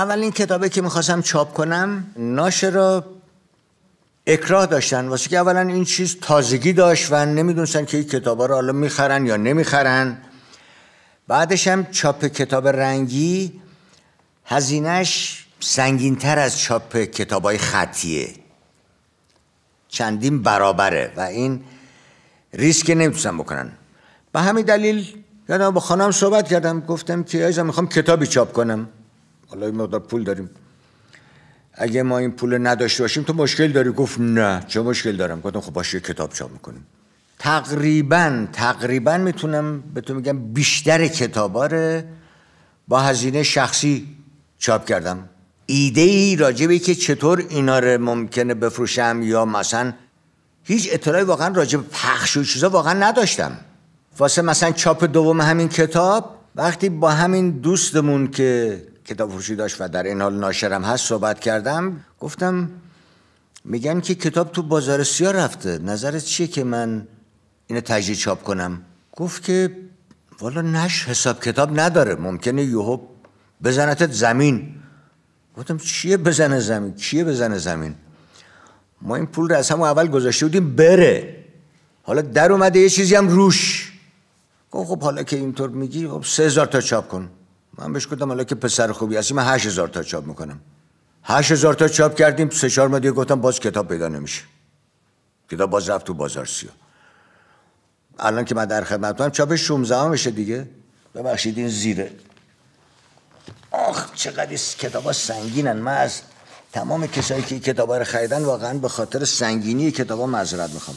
اولین کتابه که میخواستم چاپ کنم ناشه را اکراه داشتن واسه که اولا این چیز تازگی داشت و نمیدونستن که این کتابا رو حالا میخرن یا نمیخرن بعدش هم چاپ کتاب رنگی سنگین تر از چاپ های خطیه چندین برابره و این ریسک نمیتونستن بکنن به همین دلیل یادم با خانم صحبت کردم گفتم که ایزا میخوام کتابی چاپ کنم حالا این مقدار پول داریم اگه ما این پول نداشته باشیم تو مشکل داری گفت نه چه مشکل دارم گفتم خب باشه کتاب چاپ میکنیم تقریبا تقریبا میتونم به تو میگم بیشتر کتابا با هزینه شخصی چاپ کردم ایده ای راجبه که چطور اینا رو ممکنه بفروشم یا مثلا هیچ اطلاعی واقعا راجب پخش و چیزا واقعا نداشتم واسه مثلا چاپ دوم همین کتاب وقتی با همین دوستمون که کتاب فروشی داشت و در این حال ناشرم هست صحبت کردم گفتم میگن که کتاب تو بازار سیاه رفته نظرت چیه که من اینو تجدید چاپ کنم گفت که والا نش حساب کتاب نداره ممکنه یهو بزنتت زمین گفتم چیه بزنه زمین چیه بزنه زمین ما این پول رو از هم اول گذاشته بودیم بره حالا در اومده یه چیزی هم روش گفت خب حالا که اینطور میگی خب سه هزار تا چاپ کن من بهش گفتم حالا که پسر خوبی هستی من هشت هزار تا چاپ میکنم هشت هزار تا چاپ کردیم سه چهار دیگه گفتم باز کتاب پیدا نمیشه کتاب باز رفت تو بازار سیا الان که من در هم چاپ 16 هم بشه دیگه ببخشید این زیره آخ چقدر این کتاب ها سنگینن من از تمام کسایی که کتاب رو خریدن واقعا به خاطر سنگینی کتاب ها معذرت میخوام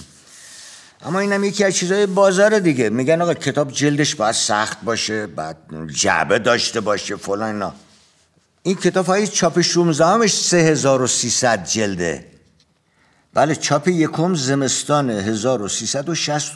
اما هم یکی از چیزای بازار دیگه میگن آقا کتاب جلدش باید سخت باشه بعد جعبه داشته باشه فلان اینا این کتاب های چاپ 16 همش 3300 جلده بله چاپ یکم زمستان 1360